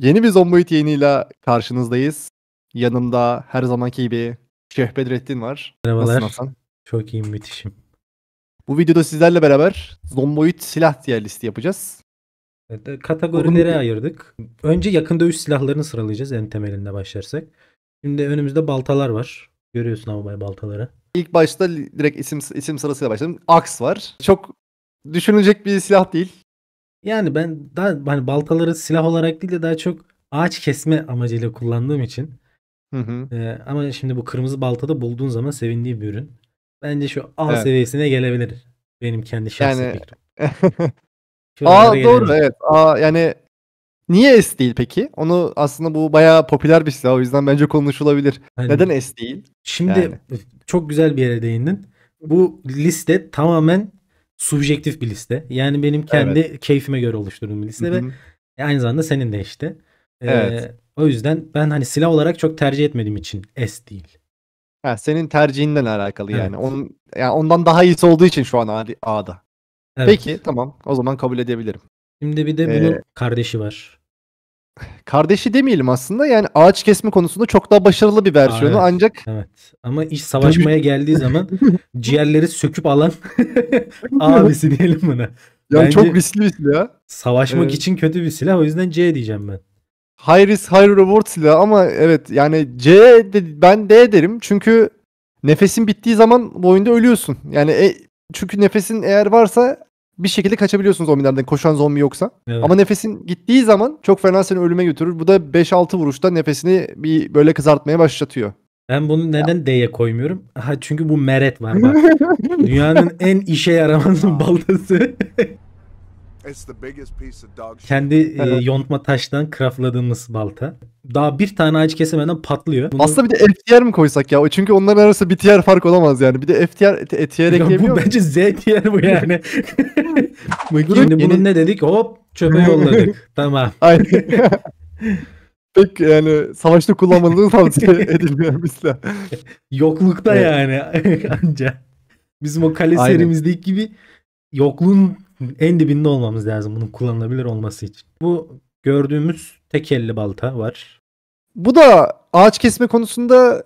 Yeni bir Zomboid yayınıyla karşınızdayız. Yanımda her zamanki gibi Şeyh Bedrettin var. Merhabalar. Nasılsın Hasan? Çok iyiyim, müthişim. Bu videoda sizlerle beraber Zomboid silah tier listi yapacağız. E, kategorilere Onun... ayırdık. Önce yakın dövüş silahlarını sıralayacağız en temelinde başlarsak. Şimdi önümüzde baltalar var. Görüyorsun ama baltaları. İlk başta direkt isim isim sırasıyla başladım. Aks var. Çok düşünülecek bir silah değil. Yani ben daha hani baltaları silah olarak değil de daha çok ağaç kesme amacıyla kullandığım için. Hı hı. Ee, ama şimdi bu kırmızı baltada bulduğun zaman sevindiği bir ürün. Bence şu A evet. seviyesine gelebilir. Benim kendi şahsi yani... fikrim. A doğru evet. A yani niye S değil peki? Onu aslında bu bayağı popüler bir silah. O yüzden bence konuşulabilir. Hani, Neden S değil? Şimdi yani. çok güzel bir yere değindin. Bu liste tamamen subjektif bir liste. Yani benim kendi evet. keyfime göre oluşturduğum bir liste Hı-hı. ve e, aynı zamanda senin de işte. Ee, evet. O yüzden ben hani silah olarak çok tercih etmediğim için S değil. Ha, senin tercihinden alakalı evet. yani. Onun yani ondan daha iyisi olduğu için şu an A'da. Evet. Peki tamam. O zaman kabul edebilirim. Şimdi bir de ee, bunun ee, kardeşi var kardeşi demeyelim aslında. Yani ağaç kesme konusunda çok daha başarılı bir versiyonu. Aa, evet, Ancak evet. Ama iş savaşmaya geldiği zaman ciğerleri söküp alan abisi diyelim buna. Yani çok riskli bir silah. Savaşmak evet. için kötü bir silah. O yüzden C diyeceğim ben. High risk high reward silahı ama evet yani C de, ben D derim. Çünkü nefesin bittiği zaman bu oyunda ölüyorsun. Yani e, çünkü nefesin eğer varsa bir şekilde kaçabiliyorsun zombilerden koşan zombi yoksa. Evet. Ama nefesin gittiği zaman çok fena seni ölüme götürür. Bu da 5-6 vuruşta nefesini bir böyle kızartmaya başlatıyor. Ben bunu neden D'ye koymuyorum? Ha, çünkü bu meret var bak. Dünyanın en işe yaramaz baltası. Kendi e, yontma taştan craftladığımız balta. Daha bir tane ağaç kesemeden patlıyor. Bunu... Aslında bir de FTR mi koysak ya? Çünkü onların arasında bir tier fark olamaz yani. Bir de FTR, ETR ekleyebiliyor mu? Bence Z tier bu yani. Şimdi bunun ne dedik? Hop çöpe yolladık. tamam. pek yani savaşta kullanmadığını tavsiye şey edilmiyor bizle. Yoklukta evet. yani anca. Bizim o kale serimizdeki gibi yokluğun en dibinde olmamız lazım bunun kullanılabilir olması için. Bu gördüğümüz tek elli balta var. Bu da ağaç kesme konusunda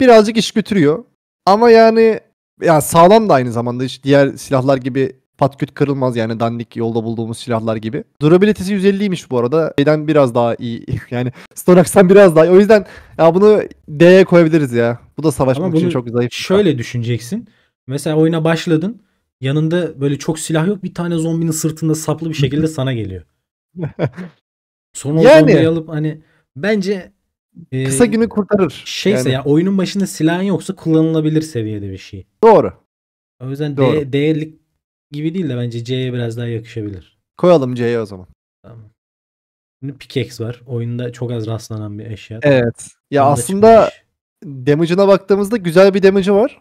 birazcık iş götürüyor. Ama yani yani sağlam da aynı zamanda işte diğer silahlar gibi patküt kırılmaz yani dandik yolda bulduğumuz silahlar gibi. Durabilitesi 150'ymiş bu arada. Şeyden biraz daha iyi. Yani Storax'tan biraz daha iyi. O yüzden ya bunu D'ye koyabiliriz ya. Bu da savaşmak Ama için çok zayıf. Şöyle düşüneceksin. Mesela oyuna başladın. Yanında böyle çok silah yok. Bir tane zombinin sırtında saplı bir şekilde sana geliyor. Sonra o yani, zombiyi alıp hani bence e, kısa günü kurtarır. Şeyse yani. ya oyunun başında silahın yoksa kullanılabilir seviyede bir şey. Doğru. O yüzden Doğru. D, D'lik gibi değil de bence C'ye biraz daha yakışabilir. Koyalım C'ye o zaman. Tamam. Şimdi pickaxe var. Oyunda çok az rastlanan bir eşya. Evet. Ya Onu aslında damage'ına baktığımızda güzel bir damage'ı var.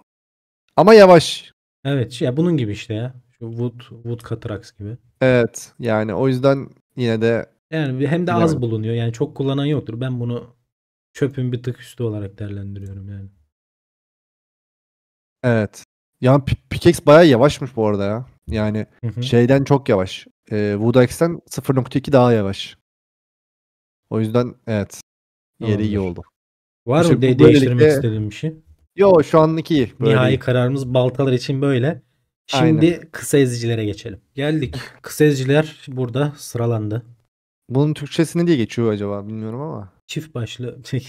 Ama yavaş. Evet şey- ya bunun gibi işte ya. Şu Wood, Wood Catrax gibi. Evet yani o yüzden yine de Yani hem de az Bilemedim. bulunuyor. Yani çok kullanan yoktur. Ben bunu çöpün bir tık üstü olarak değerlendiriyorum yani. evet. Yani Pi- Pickaxe bayağı yavaşmış bu arada ya. Yani Hı hı. şeyden çok yavaş. Ee, Wood 0.2 daha yavaş. O yüzden evet. Yeri iyi oldu. Var mı işte de- böylelikle- değiştirmek istediğin bir şey? Yo şu anlık iyi. Böyle Nihai iyi. kararımız baltalar için böyle. Şimdi Aynen. kısa ezicilere geçelim. Geldik. Kısa eziciler burada sıralandı. Bunun Türkçesi ne diye geçiyor acaba bilmiyorum ama. Çift başlı. çek.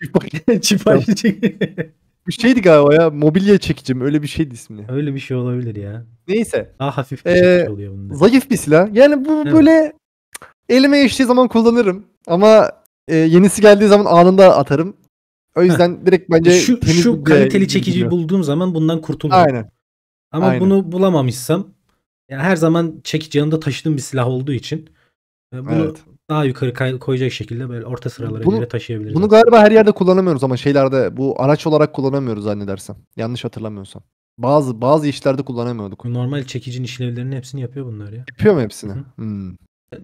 çift başlı. çift başlı bir şeydi galiba ya. Mobilya çekicim. Öyle bir şeydi ismi. Öyle bir şey olabilir ya. Neyse. Daha hafif bir şey ee, şey oluyor bunda. Zayıf bir silah. Yani bu evet. böyle elime geçtiği zaman kullanırım. Ama e, yenisi geldiği zaman anında atarım. O yüzden direkt bence şu, şu kaliteli çekici bulduğum zaman bundan kurtulurum. Aynen. Ama Aynen. bunu bulamamışsam yani her zaman çekici yanında taşıdığım bir silah olduğu için e, bunu evet. daha yukarı koyacak şekilde böyle orta sıralara bunu, bile taşıyabiliriz. Bunu galiba her yerde kullanamıyoruz ama şeylerde bu araç olarak kullanamıyoruz zannedersem. Yanlış hatırlamıyorsam. Bazı bazı işlerde kullanamıyorduk. Normal çekicinin işlevlerinin hepsini yapıyor bunlar ya. Yapıyor mu hepsini? Hmm.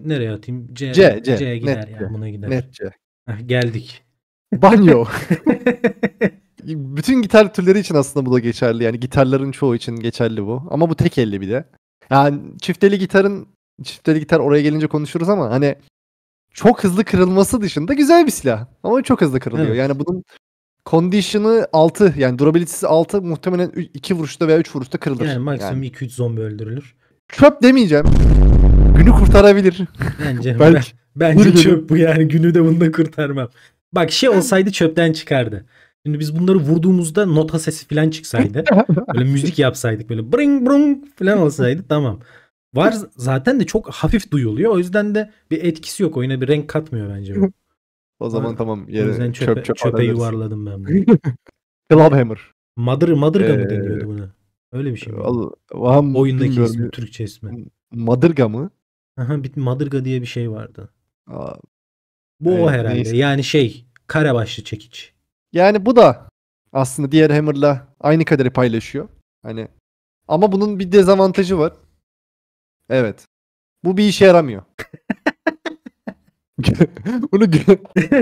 Nereye atayım? C, C, C, C'ye gider ya. Yani. Buna gider. Net C. Heh, geldik. Banyo. Bütün gitar türleri için aslında bu da geçerli. Yani gitarların çoğu için geçerli bu. Ama bu tek elli bir de. Yani çifteli gitarın çifteli gitar oraya gelince konuşuruz ama hani çok hızlı kırılması dışında güzel bir silah. Ama çok hızlı kırılıyor. Evet. Yani bunun kondisyonu 6 yani durability'si 6 muhtemelen 2 vuruşta veya 3 vuruşta kırılır. Yani maksimum yani. 2-3 zombi öldürülür. Çöp demeyeceğim. Günü kurtarabilir. Bence. Belki. Bence çöp bu yani günü de bunda kurtarmam. Bak şey olsaydı çöpten çıkardı. Şimdi biz bunları vurduğumuzda nota sesi falan çıksaydı. böyle müzik yapsaydık böyle bring brung falan olsaydı tamam. Var zaten de çok hafif duyuluyor. O yüzden de bir etkisi yok. Oyuna bir renk katmıyor bence bu. o zaman ha, tamam yere o yüzden çöpe, çöp, çöp çöpe alabiliriz. yuvarladım ben bunu. Clubhammer. Mother, Madırga ee, mı deniyordu buna? Öyle bir şey mi? Vallahi, Oyundaki ismi, Türkçe ismi. Madırga mı? Aha, bir Madırga diye bir şey vardı. Aa, bu evet, o herhalde. Neyse. Yani şey kare başlı çekiç. Yani bu da aslında diğer Hammer'la aynı kaderi paylaşıyor. Hani ama bunun bir dezavantajı var. Evet. Bu bir işe yaramıyor. bunu,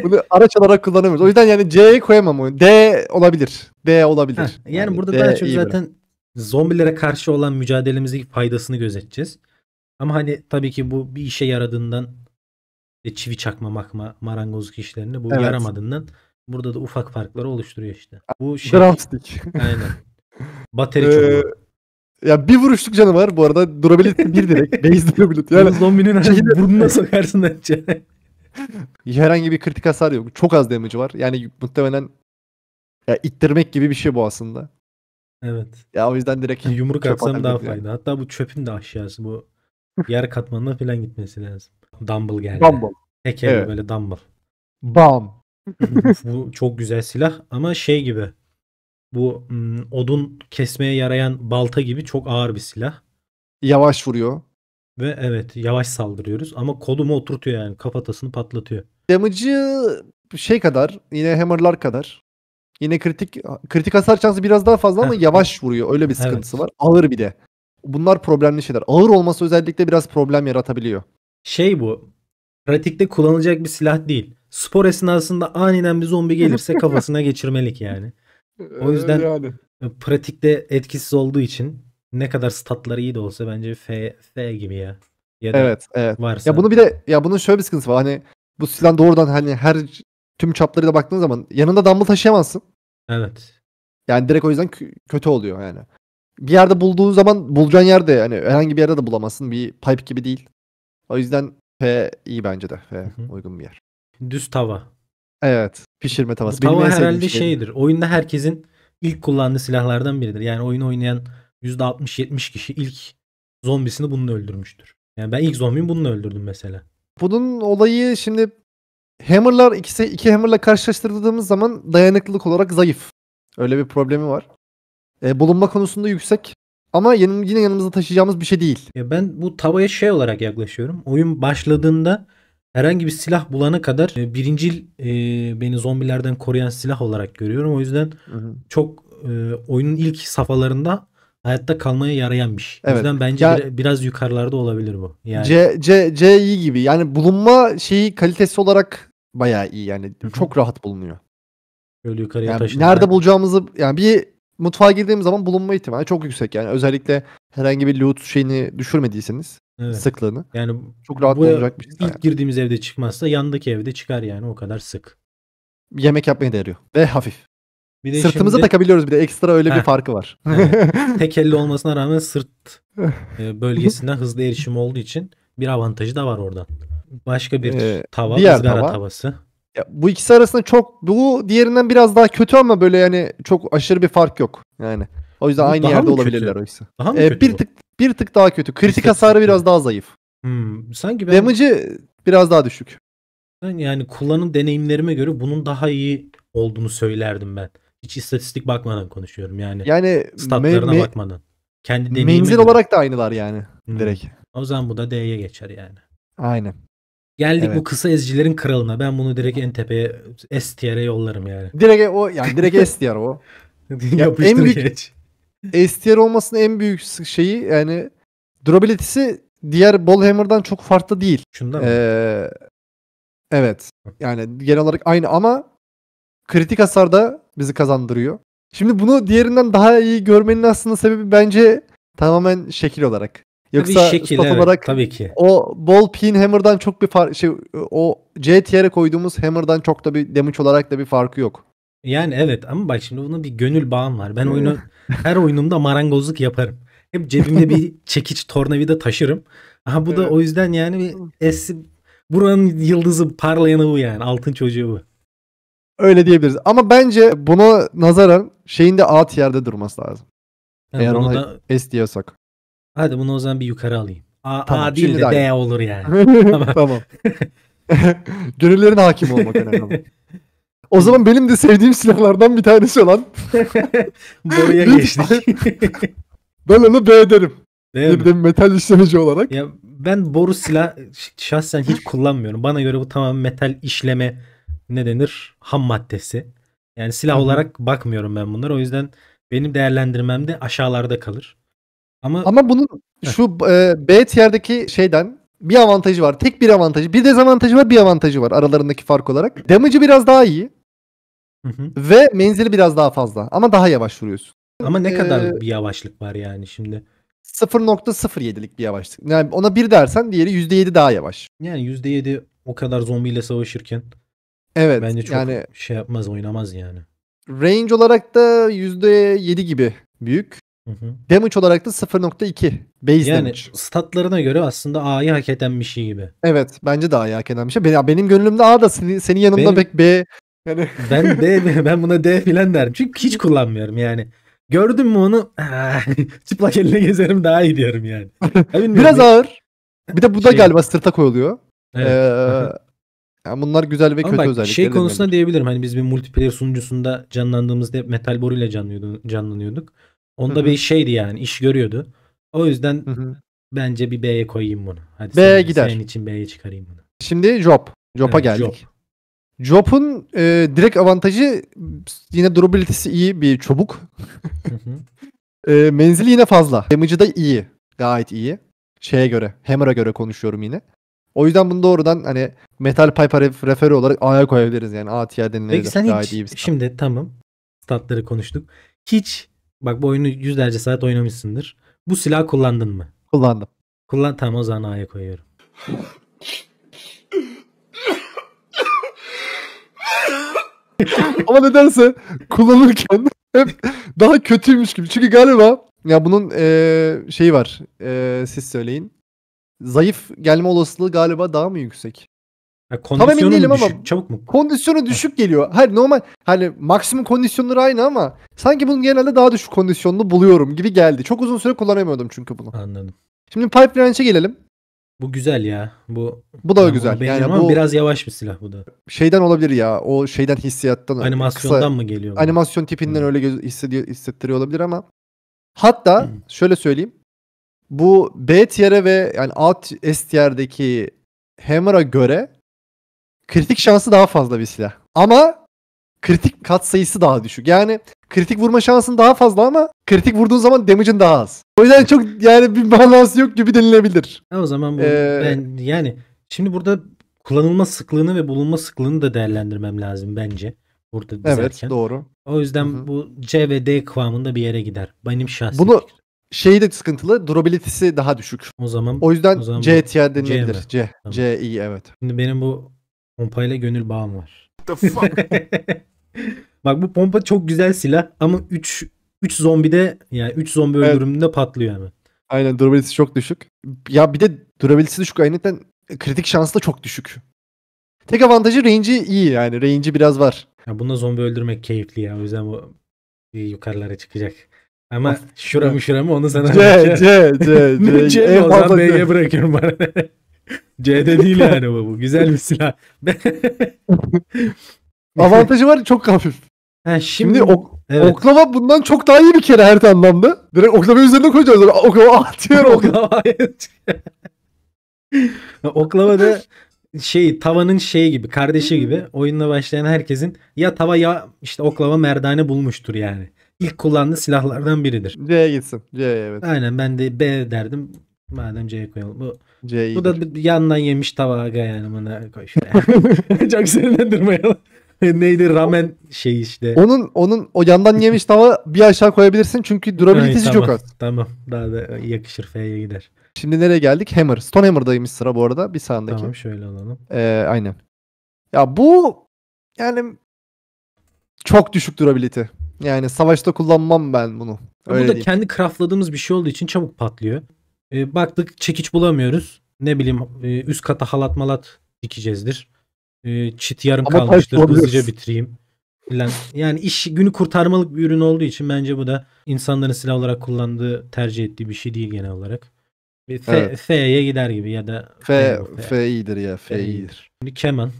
bunu araç olarak kullanamıyoruz. O yüzden yani C'ye koyamam onu. D olabilir. D olabilir. Ha, yani, yani burada D daha çok zaten bırak. zombilere karşı olan mücadelemizin faydasını gözeteceğiz. Ama hani tabii ki bu bir işe yaradığından işte çivi çakma makma marangozluk işlerini bu evet. yaramadığından burada da ufak farkları oluşturuyor işte. Bu şey. Drumstick. Aynen. Bateri ee, ya bir vuruşluk canı var bu arada. Durability bir direkt. Base durability. Yani zombinin şeyini... Hani burnuna sokarsın önce. Herhangi bir kritik hasar yok. Çok az damage'i var. Yani muhtemelen ya ittirmek gibi bir şey bu aslında. Evet. Ya o yüzden direkt yani yumruk atsam daha fayda. Yani. Hatta bu çöpün de aşağısı bu yer katmanına falan gitmesi lazım. Dumble geldi. Dumble. Hekeli evet. böyle Dumble. Bam. bu çok güzel silah ama şey gibi bu m, hmm, odun kesmeye yarayan balta gibi çok ağır bir silah. Yavaş vuruyor. Ve evet yavaş saldırıyoruz ama kolumu oturtuyor yani kafatasını patlatıyor. Damage'ı şey kadar yine hammerlar kadar. Yine kritik kritik hasar şansı biraz daha fazla ama yavaş vuruyor. Öyle bir sıkıntısı evet. var. Ağır bir de. Bunlar problemli şeyler. Ağır olması özellikle biraz problem yaratabiliyor şey bu. Pratikte kullanılacak bir silah değil. Spor esnasında aniden bir zombi gelirse kafasına geçirmelik yani. O yüzden yani. pratikte etkisiz olduğu için ne kadar statları iyi de olsa bence F, F gibi ya. ya da evet, evet. Varsa. Ya bunu bir de ya bunun şöyle bir sıkıntısı var. Hani bu silah doğrudan hani her tüm çaplarıyla baktığın zaman yanında dumbbell taşıyamazsın. Evet. Yani direkt o yüzden kötü oluyor yani. Bir yerde bulduğun zaman bulacağın yerde hani herhangi bir yerde de bulamazsın. Bir pipe gibi değil. O yüzden F iyi bence de. F Hı-hı. uygun bir yer. Düz tava. Evet. Pişirme tavası. Bu tava Benim herhalde şey şeydir. Oyunda herkesin ilk kullandığı silahlardan biridir. Yani oyunu oynayan %60-70 kişi ilk zombisini bununla öldürmüştür. Yani ben ilk zombimi bununla öldürdüm mesela. Bunun olayı şimdi Hammer'lar ikisi iki Hammer'la karşılaştırdığımız zaman dayanıklılık olarak zayıf. Öyle bir problemi var. E, bulunma konusunda yüksek. Ama yanım, yine yanımızda taşıyacağımız bir şey değil. Ya ben bu tavaya şey olarak yaklaşıyorum. Oyun başladığında herhangi bir silah bulana kadar e, birincil e, beni zombilerden koruyan silah olarak görüyorum. O yüzden hı hı. çok e, oyunun ilk safhalarında hayatta kalmaya yarayan yarayanmış. Şey. Evet. O yüzden bence ya, bir, biraz yukarılarda olabilir bu. Yani. C, C, C iyi gibi. Yani bulunma şeyi kalitesi olarak bayağı iyi yani. Hı-hı. Çok rahat bulunuyor. Böyle yukarıya yani taşınıyor. Nerede bulacağımızı yani bir mutfağa girdiğim zaman bulunma ihtimali çok yüksek. Yani özellikle herhangi bir loot şeyini düşürmediyseniz evet. sıklığını. Yani çok rahat olacak bir şey. İlk girdiğimiz evde çıkmazsa yandaki evde çıkar yani o kadar sık. Yemek yapmaya da yarıyor ve hafif. Bir de Sırtımıza şimdi... takabiliyoruz bir de ekstra öyle Heh. bir farkı var. Evet. Tek elli olmasına rağmen sırt e, bölgesine hızlı erişim olduğu için bir avantajı da var oradan. Başka bir ee, tava, ızgara tava. tavası. Ya bu ikisi arasında çok bu diğerinden biraz daha kötü ama böyle yani çok aşırı bir fark yok. Yani o yüzden bu aynı yerde olabilirler oysa Daha mı ee, kötü bir bu? tık bir tık daha kötü. Kritik hasarı biraz daha zayıf. Hmm, sanki ben damage'i biraz daha düşük. Ben yani kullanım deneyimlerime göre bunun daha iyi olduğunu söylerdim ben. Hiç istatistik bakmadan konuşuyorum yani. Yani statlarına me, me, bakmadan. Kendi deneyimime Menzil olarak da aynılar yani hmm. direkt. O zaman bu da D'ye geçer yani. Aynen. Geldik evet. bu kısa ezcilerin kralına. Ben bunu direkt en tepeye S tier'e yollarım yani. Direkt o yani direkt S tier o. en büyük S tier olmasının en büyük şeyi yani durability'si diğer Ballhammer'dan çok farklı değil. Şundan ee, mı? Evet. Yani genel olarak aynı ama kritik hasarda bizi kazandırıyor. Şimdi bunu diğerinden daha iyi görmenin aslında sebebi bence tamamen şekil olarak. Yoksa tabii şekil, evet, olarak tabii ki. o bol pin hammer'dan çok bir fark şey o C tier'e koyduğumuz hammer'dan çok da bir damage olarak da bir farkı yok. Yani evet ama bak şimdi bunun bir gönül bağım var. Ben oyunu her oyunumda marangozluk yaparım. Hep cebimde bir çekiç tornavida taşırım. Aha bu evet. da o yüzden yani bir es buranın yıldızı parlayanı bu yani altın çocuğu bu. Öyle diyebiliriz. Ama bence buna nazaran şeyin de A tier'de durması lazım. Yani Eğer ona da... S diyorsak. Hadi bunu o zaman bir yukarı alayım. A, tamam, A değil de D aynı. olur yani. tamam. tamam. Gönüllerin hakim olmak önemli. O zaman benim de sevdiğim silahlardan bir tanesi olan. Boruya geçtik. ben onu B derim. Değil bir de metal işlemeci olarak. Ya ben boru silah şahsen hiç kullanmıyorum. Bana göre bu tamamen metal işleme ne denir? Ham maddesi. Yani silah Hı-hı. olarak bakmıyorum ben bunlara. O yüzden benim değerlendirmemde aşağılarda kalır. Ama ama bunun şu e, B tierdeki şeyden bir avantajı var. Tek bir avantajı. Bir dezavantajı var, bir avantajı var aralarındaki fark olarak. Damage'ı biraz daha iyi. Hı hı. Ve menzili biraz daha fazla. Ama daha yavaş vuruyorsun. Ama ne ee, kadar bir yavaşlık var yani şimdi? 0.07'lik bir yavaşlık. Yani ona bir dersen diğeri %7 daha yavaş. Yani %7 o kadar zombiyle savaşırken Evet. Bence çok yani, şey yapmaz oynamaz yani. Range olarak da %7 gibi büyük. Hı hı. Damage olarak da 0.2 base yani damage. statlarına göre aslında A'yı hak eden bir şey gibi. Evet bence de A'yı hak eden bir şey. Benim, benim gönlümde A da senin, senin yanında benim, pek B. Yani... ben D ben buna D filan derim. Çünkü hiç kullanmıyorum yani. Gördün mü onu çıplak elle gezerim daha iyi diyorum yani. Biraz ağır. Bir de bu da şey... galiba sırta koyuluyor. Evet. Ee, yani bunlar güzel ve Ama kötü bak, özellikler. Şey konusunda diyebilirim. Hani biz bir multiplayer sunucusunda canlandığımızda hep metal boruyla canlanıyorduk. Onda bir şeydi yani iş görüyordu. O yüzden Hı-hı. bence bir B'ye koyayım bunu. Hadi B'ye senin, gider. Senin için B'ye çıkarayım bunu. Şimdi Job. Job'a evet, geldik. Job. Job'un e, direkt avantajı yine durability'si iyi bir çubuk. e, menzili yine fazla. Damage'ı da iyi. Gayet iyi. Şeye göre. Hammer'a göre konuşuyorum yine. O yüzden bunu doğrudan hani Metal Pipe'a referi olarak A'ya koyabiliriz yani. A tier denilebilir. Peki sen Gayet hiç iyi bir şimdi tamam statları konuştuk. Hiç Bak bu oyunu yüzlerce saat oynamışsındır. Bu silah kullandın mı? Kullandım. Kullan tam o zaman A'ya koyuyorum. Ama nedense kullanırken hep daha kötüymüş gibi. Çünkü galiba ya bunun ee, şeyi var. E, siz söyleyin. Zayıf gelme olasılığı galiba daha mı yüksek? Ya kondisyonu Tam emin düşük, ama çabuk mu? Kondisyonu düşük geliyor. Hayır normal hani maksimum kondisyonları aynı ama sanki bunun genelde daha düşük kondisyonlu buluyorum gibi geldi. Çok uzun süre kullanamıyordum çünkü bunu. Anladım. Şimdi Pipe Ranch'e gelelim. Bu güzel ya. Bu Bu da yani güzel. Yani bu biraz yavaş bir silah bu da. Şeyden olabilir ya. O şeyden hissiyattan. Animasyondan kısa, mı geliyor? Bu? Animasyon tipinden hmm. öyle hissediyor, hissettiriyor olabilir ama hatta hmm. şöyle söyleyeyim. Bu B tier'e ve yani alt S tier'deki Hammer'a göre kritik şansı daha fazla bir silah. Ama kritik kat sayısı daha düşük. Yani kritik vurma şansın daha fazla ama kritik vurduğun zaman damage'ın daha az. O yüzden çok yani bir manası yok gibi denilebilir. Ha, o zaman bu ee... ben yani şimdi burada kullanılma sıklığını ve bulunma sıklığını da değerlendirmem lazım bence. Burada dizerken. Evet doğru. O yüzden Hı-hı. bu C ve D kıvamında bir yere gider. Benim şahsi Bunu fikrim. şeyi de sıkıntılı. Durability'si daha düşük. O zaman o yüzden o zaman C tier denilebilir. C. C, tamam. C iyi evet. Şimdi benim bu Pompayla gönül bağım var. The fuck? Bak bu pompa çok güzel silah ama 3 3 zombide yani 3 zombi evet. öldürümünde patlıyor hemen. Aynen durabilitesi çok düşük. Ya bir de durabilitesi düşük ayneten kritik şansı da çok düşük. Tek avantajı range'i iyi yani. Range'i biraz var. Ya bunda zombi öldürmek keyifli ya. O yüzden bu yukarılara çıkacak. Ama of, şuramı şuramı onu sana C, C, C, C. en fazla B'ye bırakıyorum bana. C'de değil yani bu. bu. Güzel bir silah. Avantajı var çok hafif. Ha, şimdi, şimdi ok, evet. oklava bundan çok daha iyi bir kere her anlamda. Direkt oklava üzerine koyacağız. Oklava atıyor oklava. oklava da şey tavanın şeyi gibi kardeşi hmm. gibi oyunla başlayan herkesin ya tava ya işte oklava merdane bulmuştur yani. İlk kullandığı silahlardan biridir. C'ye gitsin. C'ye evet. Aynen ben de B derdim. Madem C'ye koyalım. Bu C Bu da bir yandan yemiş tava aga yani bana koy şuraya. Çok üzerinden durmayalım. Neydi ramen şey işte. Onun onun o yandan yemiş tava bir aşağı koyabilirsin çünkü durabilitesi tamam, çok az. Tamam. Daha da yakışır F'ye gider. Şimdi nereye geldik? Hammer. Stonehammer'daymış sıra bu arada. Bir sağındaki. Tamam şöyle alalım. Ee, aynen. Ya bu yani çok düşük durabilite. Yani savaşta kullanmam ben bunu. Öyle bu da diyeyim. kendi craftladığımız bir şey olduğu için çabuk patlıyor. E, baktık çekiç bulamıyoruz. Ne bileyim e, üst kata halat malat dikeceğizdir. E, çit yarım Ama kalmıştır. Hızlıca bitireyim. Falan. Yani iş günü kurtarmalık bir ürün olduğu için bence bu da insanların silah olarak kullandığı, tercih ettiği bir şey değil genel olarak. Bir F, evet. F'ye gider gibi ya da F, F, F iyidir ya. F, F iyidir. Şimdi keman.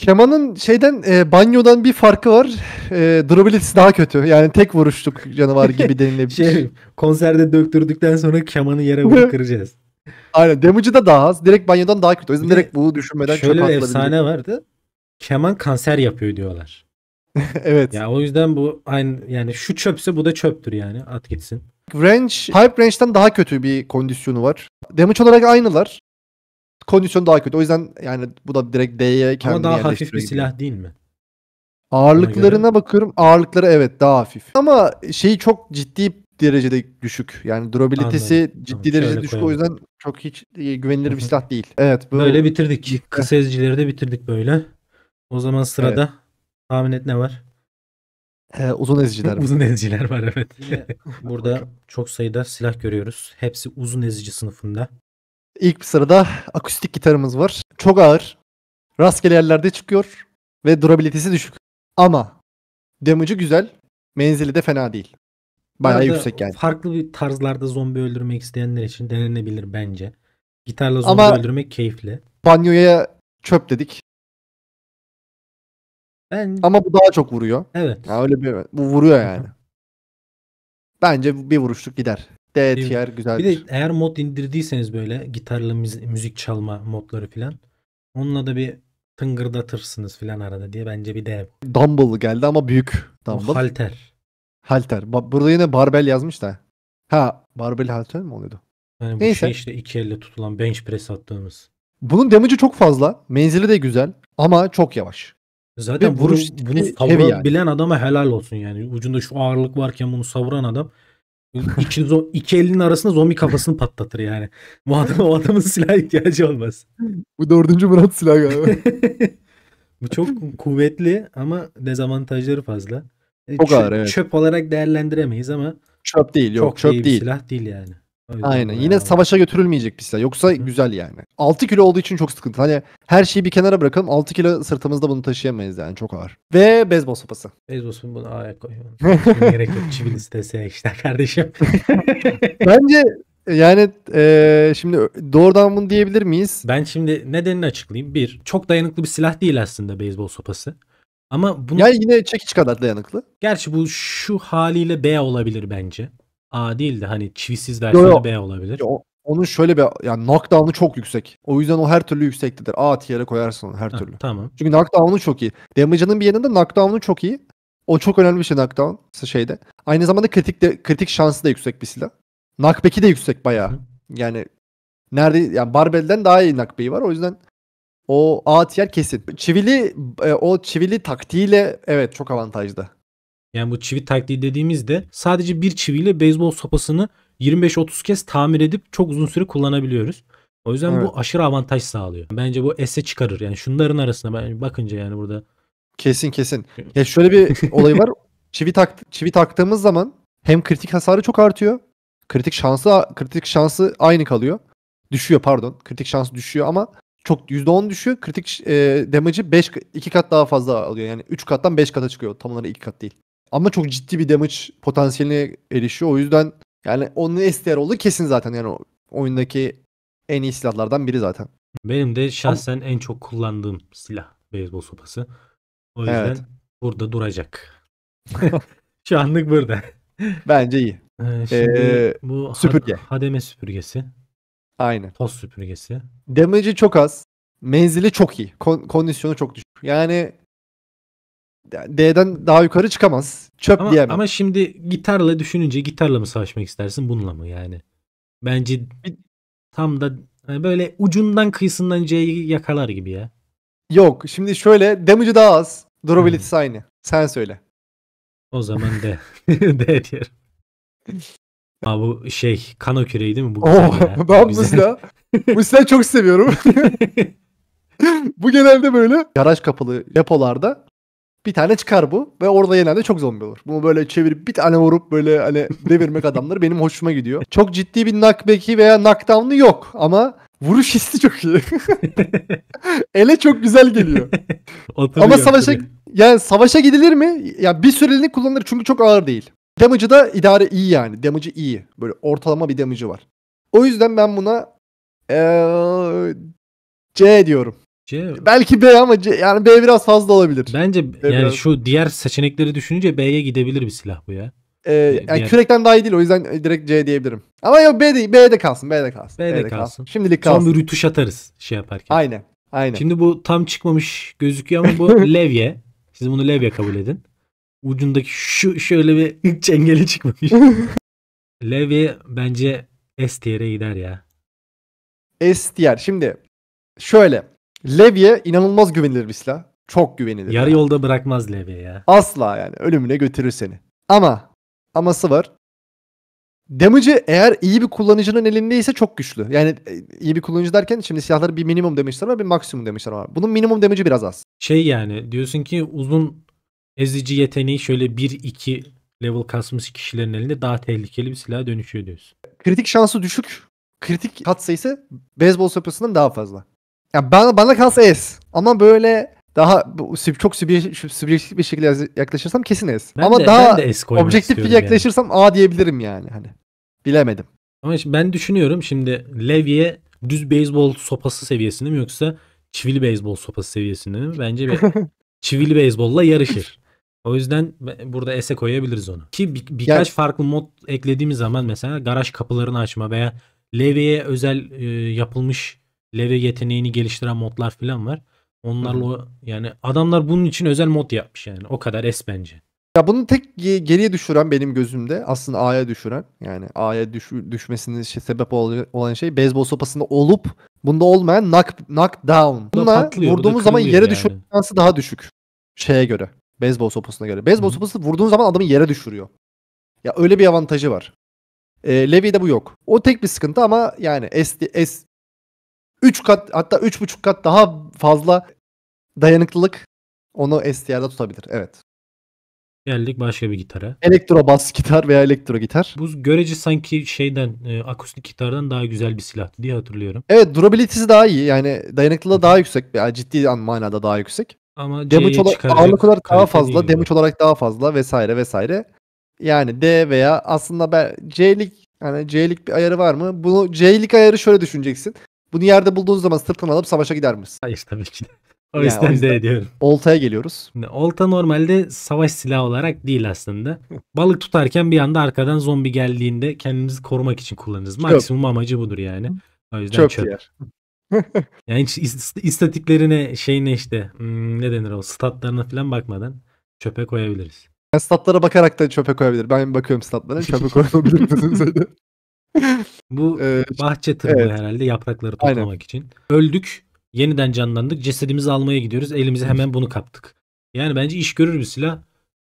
Keman'ın şeyden e, banyodan bir farkı var. E, durabilitesi daha kötü. Yani tek vuruşluk canavar gibi denilebilir. şey, konserde döktürdükten sonra kemanı yere vurup kıracağız. Aynen. Damage'ı da daha az. Direkt banyodan daha kötü. O yüzden direkt bu düşünmeden şöyle çok Şöyle efsane vardı. Keman kanser yapıyor diyorlar. evet. Ya o yüzden bu aynı yani şu çöpse bu da çöptür yani. At gitsin. Range, Hype Range'den daha kötü bir kondisyonu var. Damage olarak aynılar kondisyon daha kötü. O yüzden yani bu da direkt D'ye kendini Ama daha hafif bir gibi. silah değil mi? Ağırlıklarına bakıyorum. Ağırlıkları evet daha hafif. Ama şeyi çok ciddi derecede düşük. Yani durabilitesi ciddi Anladım. derecede düşük. Koyalım. O yüzden çok hiç e, güvenilir bir silah değil. Evet. Böyle, böyle bitirdik. Kısa ezicileri de bitirdik böyle. O zaman sırada evet. tahmin et ne var? Ee, uzun eziciler var. uzun eziciler var evet. Burada çok sayıda silah görüyoruz. Hepsi uzun ezici sınıfında. İlk sırada akustik gitarımız var. Çok ağır. Rastgele yerlerde çıkıyor ve durabilitesi düşük. Ama damage'ı güzel. Menzili de fena değil. Bayağı yüksek yani. Farklı bir tarzlarda zombi öldürmek isteyenler için denenebilir bence. Gitarla zombi Ama öldürmek keyifli. Banyoya çöp dedik. Ben... Ama bu daha çok vuruyor. Evet. Ya öyle bir bu vuruyor yani. Bence bir vuruşluk gider. Evet yer güzel. Bir de eğer mod indirdiyseniz böyle gitarlı müzik çalma modları filan. Onunla da bir tıngırdatırsınız filan arada diye bence bir dev. Dumble geldi ama büyük dumble. halter. Halter. Ba- burada yine barbel yazmış da. Ha barbel halter mi oluyordu? Yani bu Neyse. şey işte iki elle tutulan bench press attığımız. Bunun damage'ı çok fazla. Menzili de güzel ama çok yavaş Zaten Ve vuruş bunu, bunu savurabilen yani. adama helal olsun yani. Ucunda şu ağırlık varken bunu savuran adam İki, iki elinin arasında zombi kafasını patlatır yani. Bu adam, o adamın silah ihtiyacı olmaz. Bu dördüncü Murat silah galiba. Bu çok kuvvetli ama dezavantajları fazla. Çok çöp, ağır evet. Çöp olarak değerlendiremeyiz ama çöp değil yok çok çöp iyi değil. Bir silah değil yani. Aynen. Yine ya. savaşa götürülmeyecek bir silah. Yoksa Hı. güzel yani. 6 kilo olduğu için çok sıkıntı. Hani her şeyi bir kenara bırakalım. 6 kilo sırtımızda bunu taşıyamayız yani. Çok ağır. Ve beyzbol sopası. Beyzbol sopası bunu ağaya koyuyorum. gerek yok. Çivili istese işte kardeşim. Bence e, yani e, şimdi doğrudan bunu diyebilir miyiz? Ben şimdi nedenini açıklayayım. Bir, çok dayanıklı bir silah değil aslında beyzbol sopası. Ama bunu... Yani yine çekiç kadar dayanıklı. Gerçi bu şu haliyle B olabilir bence. A değil de hani çivisiz versiyonu yo, yo. B olabilir. Yo, onun şöyle bir yani knockdown'u çok yüksek. O yüzden o her türlü yüksektedir. A tier'e koyarsın onu her ha, türlü. Tamam. Çünkü knockdown'u çok iyi. Damage'ının bir yanında knockdown'u çok iyi. O çok önemli bir şey knockdown şeyde. Aynı zamanda kritik de, kritik şansı da yüksek bir silah. Knockback'i de yüksek bayağı. Hı. Yani nerede yani barbelden daha iyi knockback'i var. O yüzden o A tier kesin. Çivili e, o çivili taktiğiyle evet çok avantajlı. Yani bu çivi taktiği dediğimizde sadece bir çiviyle beyzbol sopasını 25-30 kez tamir edip çok uzun süre kullanabiliyoruz. O yüzden evet. bu aşırı avantaj sağlıyor. Bence bu S'e çıkarır. Yani şunların arasında ben bakınca yani burada. Kesin kesin. Ya şöyle bir olay var. Çivi tak çivi taktığımız zaman hem kritik hasarı çok artıyor. Kritik şansı kritik şansı aynı kalıyor. Düşüyor pardon. Kritik şansı düşüyor ama çok %10 düşüyor. Kritik e, damage'i 5 2 kat daha fazla alıyor. Yani 3 kattan 5 kata çıkıyor. Tam olarak 2 kat değil. Ama çok ciddi bir damage potansiyeline erişiyor. O yüzden yani onun SDR oldu kesin zaten. Yani oyundaki en iyi silahlardan biri zaten. Benim de şahsen Ama... en çok kullandığım silah beyzbol sopası. O yüzden evet. burada duracak. Şu anlık burada. Bence iyi. Ee, şimdi ee, bu süpürge. HDM süpürgesi. Aynen. Toz süpürgesi. Damage'i çok az. Menzili çok iyi. Kon- kondisyonu çok düşük. Yani D'den daha yukarı çıkamaz. Çöp ama, diyemem. Ama şimdi gitarla düşününce gitarla mı savaşmak istersin bununla mı yani? Bence tam da hani böyle ucundan kıyısından C'yi yakalar gibi ya. Yok şimdi şöyle damage'ı daha az. Durability'si hmm. aynı. Sen söyle. O zaman D. D diyorum. Aa bu şey kano küreği değil mi? Bu güzel oh, ya. Ben Bu Musla çok seviyorum. bu genelde böyle garaj kapalı depolarda bir tane çıkar bu ve orada yenende çok zombi olur. Bunu böyle çevirip bir tane vurup böyle hani devirmek adamları benim hoşuma gidiyor. Çok ciddi bir knockback'i veya knockdown'u yok ama vuruş hissi çok iyi. Ele çok güzel geliyor. oturuyor, ama savaşa oturuyor. yani savaşa gidilir mi? Ya yani bir süreliğini kullanılır çünkü çok ağır değil. Damage'ı da idare iyi yani. Damage'ı iyi. Böyle ortalama bir damage'ı var. O yüzden ben buna ee, C diyorum. C belki B ama C, yani B biraz fazla olabilir. Bence B yani biraz... şu diğer seçenekleri düşününce B'ye gidebilir bir silah bu ya. Ee, yani diğer... kürekten daha iyi değil o yüzden direkt C diyebilirim. Ama yok B de B de kalsın B de kalsın. B de kalsın. kalsın. Şimdilik kalsın. Son bir rütuş atarız şey yaparken. Aynen. Aynen. Şimdi bu tam çıkmamış gözüküyor ama bu levye. Siz bunu levye kabul edin. Ucundaki şu şöyle bir çengeli çıkmamış. levye bence S tier'e gider ya. S tier. Şimdi şöyle Levye inanılmaz güvenilir bir silah. Çok güvenilir. Yarı yani. yolda bırakmaz Levye ya. Asla yani. Ölümüne götürür seni. Ama aması var. Damage'ı eğer iyi bir kullanıcının elindeyse çok güçlü. Yani e, iyi bir kullanıcı derken şimdi silahları bir minimum demişler var bir maksimum demişler var. Bunun minimum damage'ı biraz az. Şey yani diyorsun ki uzun ezici yeteneği şöyle 1-2 level kasmış kişilerin elinde daha tehlikeli bir silaha dönüşüyor diyorsun. Kritik şansı düşük. Kritik kat sayısı beyzbol sopasından daha fazla yani bana, bana kalsa S. Ama böyle daha çok sübjektif bir şekilde yaklaşırsam kesin S. Ben Ama de, daha de objektif bir yaklaşırsam yani. A diyebilirim yani hani. Bilemedim. Ama işte ben düşünüyorum şimdi Levy'e düz beyzbol sopası seviyesinde mi yoksa çivili beyzbol sopası seviyesinde mi? Bence bir çivili beyzbolla yarışır. O yüzden burada S'e koyabiliriz onu. Ki bir, birkaç yani, farklı mod eklediğimiz zaman mesela garaj kapılarını açma veya Levy'e özel e, yapılmış leve yeteneğini geliştiren modlar falan var. Onlarla o, yani adamlar bunun için özel mod yapmış yani. O kadar es bence. Ya bunu tek geriye düşüren benim gözümde aslında A'ya düşüren yani A'ya düş, düşmesinin şey, sebep olan şey beyzbol sopasında olup bunda olmayan knock, knock down. Buna vurduğumuz zaman yere yani. düşürme şansı daha düşük şeye göre. Beyzbol sopasına göre. Beyzbol sopası vurduğun zaman adamı yere düşürüyor. Ya öyle bir avantajı var. E, Levy'de bu yok. O tek bir sıkıntı ama yani es, es 3 kat hatta 3,5 kat daha fazla dayanıklılık onu STR'da tutabilir. Evet. Geldik başka bir gitara. Elektro bas gitar veya elektro gitar. Bu görece sanki şeyden e, akustik gitardan daha güzel bir silah diye hatırlıyorum. Evet durability'si daha iyi. Yani dayanıklılığı daha yüksek. Yani ciddi manada daha yüksek. Ama damage olarak, olarak daha fazla. Damage olarak daha fazla vesaire vesaire. Yani D veya aslında ben C'lik yani C'lik bir ayarı var mı? Bunu C'lik ayarı şöyle düşüneceksin. Bunu yerde bulduğunuz zaman sırtını alıp savaşa gider misiniz? Hayır tabii ki de. O yani yüzden, o yüzden de ediyorum. Oltaya geliyoruz. Olta normalde savaş silahı olarak değil aslında. Balık tutarken bir anda arkadan zombi geldiğinde kendinizi korumak için kullanırız. Çöp. Maksimum amacı budur yani. O yüzden çöp. çöp. Yer. yani hiç istatiklerine şeyine işte hmm, ne denir o statlarına falan bakmadan çöpe koyabiliriz. Yani statlara bakarak da çöpe koyabilir. Ben bakıyorum statlara. Çöpe koyabilir misiniz? Bu ee, bahçe tırmığı evet. herhalde yaprakları toplamak Aynen. için. Öldük, yeniden canlandık, cesedimizi almaya gidiyoruz. Elimize hemen bunu kaptık. Yani bence iş görür bir silah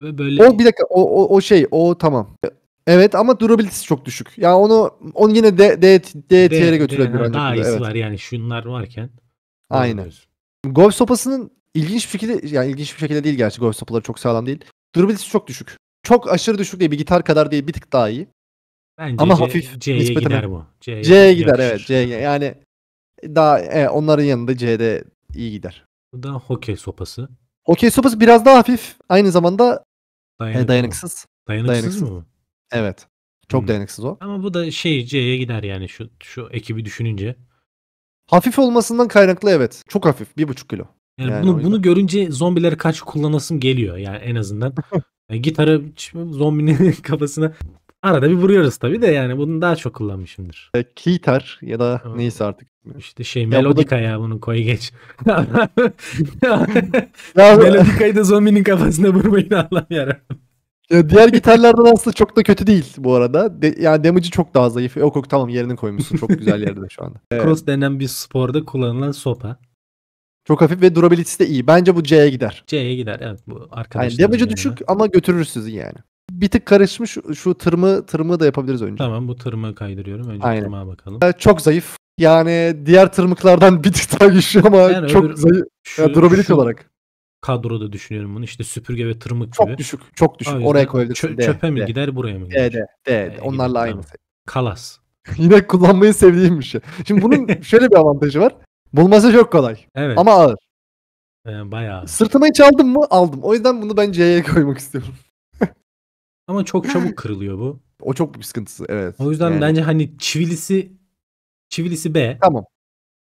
ve böyle O bir dakika o o, o şey o tamam. Evet ama durabilitesi çok düşük. Ya yani onu onu yine D D D tier'e götürebilir ancak. Daha iyisi evet. var yani şunlar varken. Aynen. Golf sopasının ilginç bir şekilde yani ilginç bir şekilde değil gerçi golf sopaları çok sağlam değil. Durabilitesi çok düşük. Çok aşırı düşük değil bir gitar kadar değil bir tık daha iyi. Bence Ama C, hafif C'ye nispeten gider bu. C'ye, C'ye gider yakışır. evet. C'ye yani daha evet, onların yanında C'de iyi gider. Bu da hokey sopası. Hokey sopası biraz daha hafif. Aynı zamanda Dayanıklı. E, dayanıksız. Dayanıksız. Dayanıksız mı? Evet. Çok hmm. dayanıksız o. Ama bu da şey C'ye gider yani şu şu ekibi düşününce. Hafif olmasından kaynaklı evet. Çok hafif. Bir buçuk kilo. Yani, yani bunu, bunu görünce zombileri kaç kullanasım geliyor yani en azından. yani gitarı zombinin kafasına Arada bir vuruyoruz tabii de yani bunu daha çok kullanmışımdır. E, Kitar ya da evet. neyse artık. İşte şey ya Melodika bu da... ya bunu koy geç. Melodika'yı da zombinin kafasına vurmayın Allah'ım yarabbim. Ya diğer gitarlardan aslında çok da kötü değil bu arada. De, yani damage'i çok daha zayıf. Yok yok tamam yerini koymuşsun. Çok güzel yerde şu anda. Evet. Cross denen bir sporda kullanılan sopa. Çok hafif ve durability de iyi. Bence bu C'ye gider. C'ye gider evet bu arkadaşlar. Yani damage'ı düşük ama götürürsüz yani bir tık karışmış şu tırmı tırmı da yapabiliriz önce. Tamam bu tırmığı kaydırıyorum. Önce Aynen. tırmığa bakalım. Ee, çok zayıf. Yani diğer tırmıklardan bir tık daha güçlü ama yani çok öbür, zayıf. Şu, yani durabilik şu olarak. Kadroda düşünüyorum bunu. İşte süpürge ve tırmık çok gibi. Çok düşük. Çok düşük. Oraya koyabilirsin. Çö- çöpe mi de. gider buraya mı gider? De, de, de, de. Onlarla aynı. Tamam. Kalas. Yine kullanmayı sevdiğim bir şey. Şimdi bunun şöyle bir avantajı var. Bulması çok kolay. Evet. Ama ağır. Ee, bayağı. Sırtıma hiç aldım mı? Aldım. O yüzden bunu ben C'ye koymak istiyorum. Ama çok çabuk kırılıyor bu. O çok büyük sıkıntısı evet. O yüzden yani. bence hani çivilisi çivilisi B. Tamam.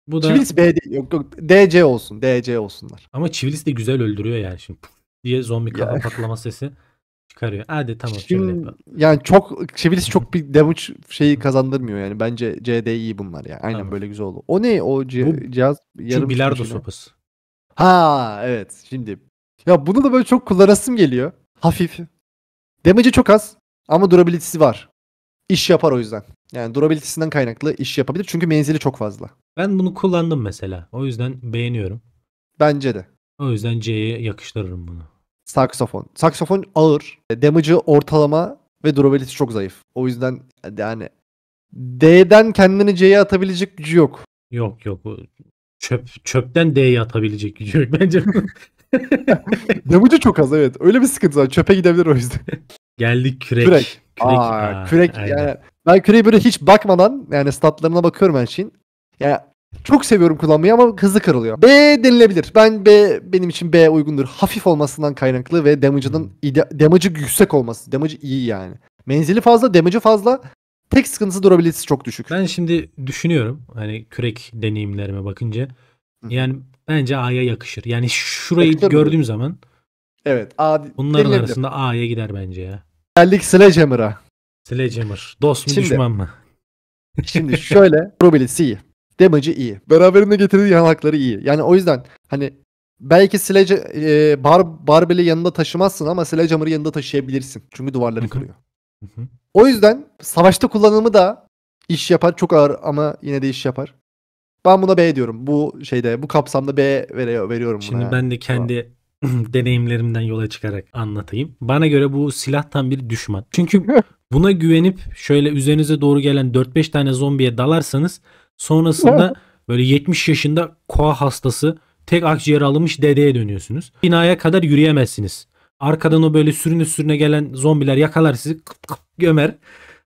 Bu da... Çivilisi B değil. Yok yok. DC olsun. DC olsunlar. Ama çivilisi de güzel öldürüyor yani şimdi. Puf diye zombi kafa patlama sesi çıkarıyor. Hadi tamam şimdi, şöyle Yani çok çivilisi çok bir damage şeyi kazandırmıyor yani. Bence CD iyi bunlar yani. Aynen tamam. böyle güzel oldu. O ne o cih- bu, cihaz? Yarım bilardo şeyine. sopası. Ha evet şimdi. Ya bunu da böyle çok kullanasım geliyor. Hafif Damage'i çok az ama durability'si var. İş yapar o yüzden. Yani durability'sinden kaynaklı iş yapabilir çünkü menzili çok fazla. Ben bunu kullandım mesela. O yüzden beğeniyorum. Bence de. O yüzden C'ye yakıştırırım bunu. Saksofon. Saksofon ağır. Damage'ı ortalama ve durability çok zayıf. O yüzden yani D'den kendini C'ye atabilecek gücü yok. Yok yok. Çöp çöpten D'ye atabilecek gücü yok bence. Damage'ı çok az evet. Öyle bir sıkıntı var. Çöpe gidebilir o yüzden. Geldik kürek. Kürek. Kürek. Aa, Aa, kürek yani ben küreği böyle hiç bakmadan yani statlarına bakıyorum her şeyin. Yani çok seviyorum kullanmayı ama hızlı kırılıyor. B denilebilir. Ben B benim için B uygundur. Hafif olmasından kaynaklı ve damage'ının hmm. damage'ı yüksek olması. Damage'ı iyi yani. Menzili fazla, damage'ı fazla. Tek sıkıntısı durabilitesi çok düşük. Ben şimdi düşünüyorum hani kürek deneyimlerime bakınca. Yani Bence A'ya yakışır. Yani şurayı yakışır gördüğüm mi? zaman Evet. A, bunların denilebilir. arasında A'ya gider bence ya. Geldik Sledgehammer'a. Sledgehammer. Dost mu şimdi, düşman mı? şimdi şöyle. Probability iyi. Damage'ı iyi. Beraberinde getirdiği yanakları iyi. Yani o yüzden hani belki Sledge, e, bar, Barbel'i yanında taşımazsın ama Sledgehammer'ı yanında taşıyabilirsin. Çünkü duvarları kırıyor. o yüzden savaşta kullanımı da iş yapar. Çok ağır ama yine de iş yapar. Ben buna B diyorum. Bu şeyde bu kapsamda B veriyorum Şimdi buna. Şimdi ben de kendi deneyimlerimden yola çıkarak anlatayım. Bana göre bu silahtan bir düşman. Çünkü buna güvenip şöyle üzerinize doğru gelen 4-5 tane zombiye dalarsanız sonrasında böyle 70 yaşında koa hastası tek akciğer alınmış dedeye dönüyorsunuz. Binaya kadar yürüyemezsiniz. Arkadan o böyle sürüne sürüne gelen zombiler yakalar sizi kıp kıp gömer.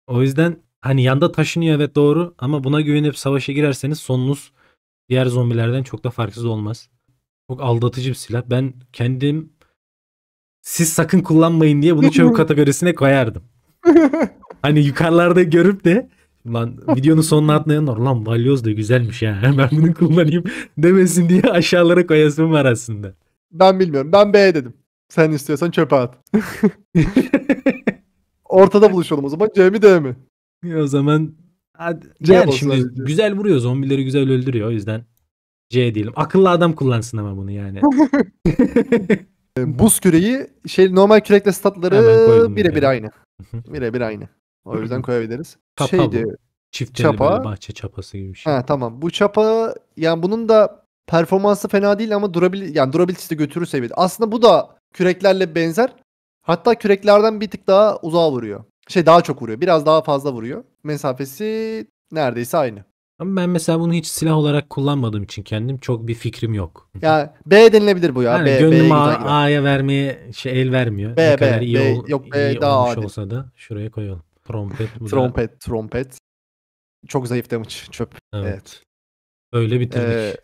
O yüzden hani yanda taşınıyor evet doğru ama buna güvenip savaşa girerseniz sonunuz diğer zombilerden çok da farksız olmaz. Çok aldatıcı bir silah. Ben kendim siz sakın kullanmayın diye bunu çöp kategorisine koyardım. hani yukarılarda görüp de lan videonun sonuna atlayanlar lan valyoz da güzelmiş ya ben bunu kullanayım demesin diye aşağılara koyasım var aslında. Ben bilmiyorum. Ben B dedim. Sen istiyorsan çöpe at. Ortada buluşalım o zaman. C mi D mi? o zaman hadi C yani şimdi sadece. güzel vuruyor zombileri güzel öldürüyor o yüzden C diyelim. Akıllı adam kullansın ama bunu yani. Ee, buz küreği şey normal kürekle statları birebir aynı. birebir aynı. O yüzden koyabiliriz. Kapa Şeydi, bu. çapa. bahçe çapası gibi bir şey. Ha, tamam. Bu çapa yani bunun da performansı fena değil ama durabil yani durabilitesi de götürür seviyede. Aslında bu da küreklerle benzer. Hatta küreklerden bir tık daha uzağa vuruyor şey daha çok vuruyor. Biraz daha fazla vuruyor. Mesafesi neredeyse aynı. Ama ben mesela bunu hiç silah olarak kullanmadığım için kendim çok bir fikrim yok. Ya B denilebilir bu ya. Yani B, gönlüm A'ya vermeye şey el vermiyor. B, ne B, kadar B, iyi, B, ol, yok, B iyi daha olmuş adil. olsa da şuraya koyalım. Trompet. Bu trompet, da... trompet. Çok zayıf damage çöp. Evet. evet. Öyle bitirdik. Ee,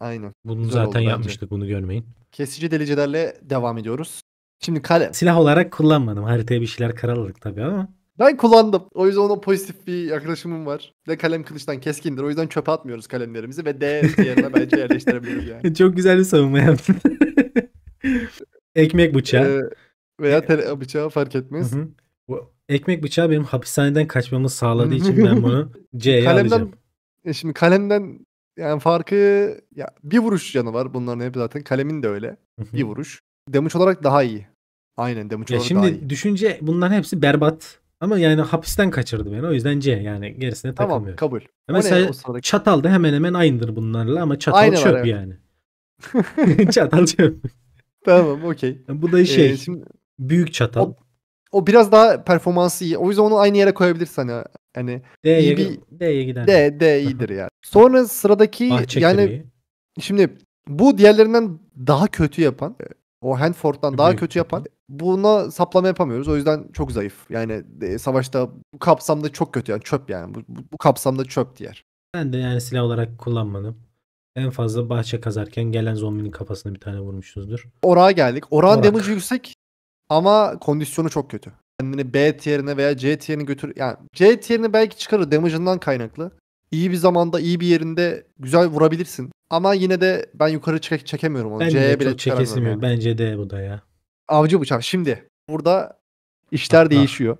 aynen. Bunu Güzel zaten yapmıştık bence. bunu görmeyin. Kesici delicilerle devam ediyoruz. Şimdi kalem. Silah olarak kullanmadım. Haritaya bir şeyler karaladık tabii ama. Ben kullandım. O yüzden ona pozitif bir yaklaşımım var. Ve kalem kılıçtan keskindir. O yüzden çöpe atmıyoruz kalemlerimizi ve D yerine bence yerleştirebiliriz yani. Çok güzel bir savunma yaptın. Ekmek bıçağı. Ee, veya e- tele bıçağı fark etmez. Hı hı. Bu ekmek bıçağı benim hapishaneden kaçmamı sağladığı için ben bunu C'ye kalemden, alacağım. E, şimdi kalemden yani farkı ya bir vuruş canı var bunların hep zaten. Kalemin de öyle. bir vuruş damage olarak daha iyi. Aynen damage ya olarak şimdi daha iyi. düşünce bunların hepsi berbat. Ama yani hapisten kaçırdı beni. O yüzden C yani gerisine tamam, takılmıyorum. Tamam kabul. Ama mesela ne, çatal da hemen hemen aynıdır bunlarla ama çatal Aynı çöp var, evet. yani. çatal çöp. tamam okey. Bu da şey. Ee, şimdi, büyük çatal. O, o biraz daha performansı iyi. O yüzden onu aynı yere koyabilirsin hani. Hani D'ye, bir, D'ye gider. D, D iyidir yani. Sonra sıradaki Bahçe yani kiriyi. şimdi bu diğerlerinden daha kötü yapan o Hanford'dan daha kötü yapan buna saplama yapamıyoruz. O yüzden çok zayıf. Yani e, savaşta bu kapsamda çok kötü yani çöp yani. Bu, bu, bu kapsamda çöp diğer. Ben de yani silah olarak kullanmadım. En fazla bahçe kazarken gelen zombinin kafasına bir tane vurmuşsunuzdur. Orağa geldik. Orağın Orak. damage yüksek ama kondisyonu çok kötü. Kendini B tierine veya C tierine götür. Yani C tierine belki çıkarır damage'ından kaynaklı iyi bir zamanda iyi bir yerinde güzel vurabilirsin. Ama yine de ben yukarı çek çekemiyorum onu. Ben C'ye bile çekemiyorum. yani. Bence de bu da ya. Avcı bıçağı. Şimdi burada işler Hatta. değişiyor.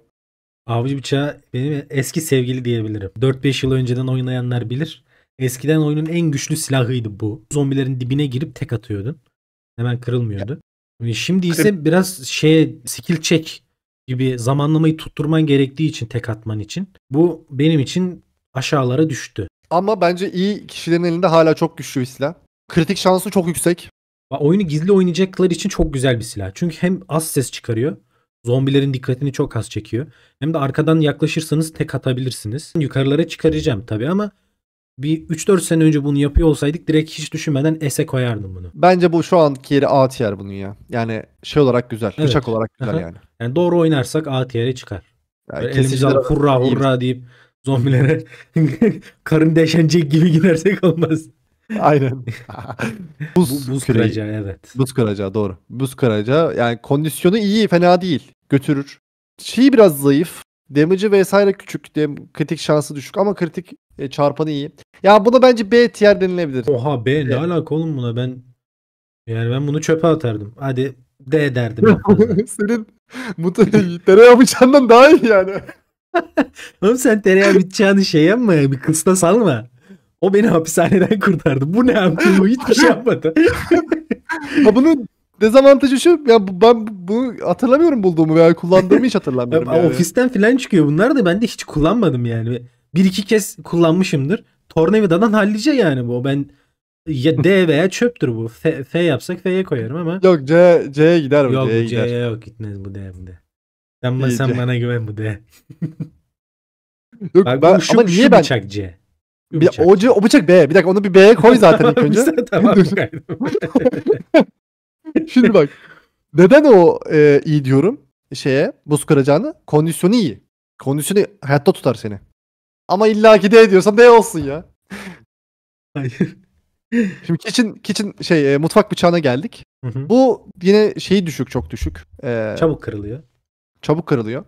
Avcı bıçağı benim eski sevgili diyebilirim. 4-5 yıl önceden oynayanlar bilir. Eskiden oyunun en güçlü silahıydı bu. Zombilerin dibine girip tek atıyordun. Hemen kırılmıyordu. Hani şimdi ise biraz şeye skill check gibi zamanlamayı tutturman gerektiği için tek atman için. Bu benim için aşağılara düştü. Ama bence iyi kişilerin elinde hala çok güçlü bir silah. Kritik şansı çok yüksek. Oyunu gizli oynayacaklar için çok güzel bir silah. Çünkü hem az ses çıkarıyor. Zombilerin dikkatini çok az çekiyor. Hem de arkadan yaklaşırsanız tek atabilirsiniz. Yukarılara çıkaracağım tabii ama bir 3-4 sene önce bunu yapıyor olsaydık direkt hiç düşünmeden S'e koyardım bunu. Bence bu şu anki yeri A tier bunun ya. Yani şey olarak güzel. Evet. Bıçak olarak güzel Aha. yani. Yani doğru oynarsak A tier'e çıkar. Yani Elimizi alıp hurra hurra deyip zombilere karın deşenecek gibi girersek olmaz. Aynen. buz, Bu, buz kıracağı evet. Buz kıracağı doğru. Buz kıracağı yani kondisyonu iyi fena değil. Götürür. Şey biraz zayıf. Damage'ı vesaire küçük. Dem kritik şansı düşük ama kritik e, çarpanı iyi. Ya buna bence B tier denilebilir. Oha B ne evet. alaka oğlum buna ben yani ben bunu çöpe atardım. Hadi D derdim. Senin mutlu yiğitlere yapacağından daha iyi yani. Oğlum sen tereyağı biteceğini şey yapma ya bir kısla salma. O beni hapishaneden kurtardı. Bu ne yaptı? Bu hiçbir şey yapmadı. ha bunun dezavantajı şu. Ya ben bunu hatırlamıyorum bulduğumu veya kullandığımı hiç hatırlamıyorum. ya, yani. Ofisten filan çıkıyor bunlar da ben de hiç kullanmadım yani. Bir iki kez kullanmışımdır. Tornavidadan hallice yani bu. Ben ya D veya çöptür bu. F, F yapsak F'ye koyarım ama. Yok C C'ye gider bu. Yok C'ye, C'ye gider. yok gitmez bu D bu D. Sen, ben sen bana güven bu de. Yok, Bak, ben, şu, ama niye şu ben... C. Bir, bıçak. O, C, o bıçak B. Bir dakika onu bir B'ye koy zaten ilk önce. tamam. Şimdi bak. Neden o e, iyi diyorum şeye buz kıracağını? Kondisyonu iyi. Kondisyonu hayatta tutar seni. Ama illa ki D diyorsan D olsun ya. Hayır. Şimdi kitchen, kitchen şey e, mutfak bıçağına geldik. Hı hı. Bu yine şeyi düşük çok düşük. E, Çabuk kırılıyor. Çabuk kırılıyor.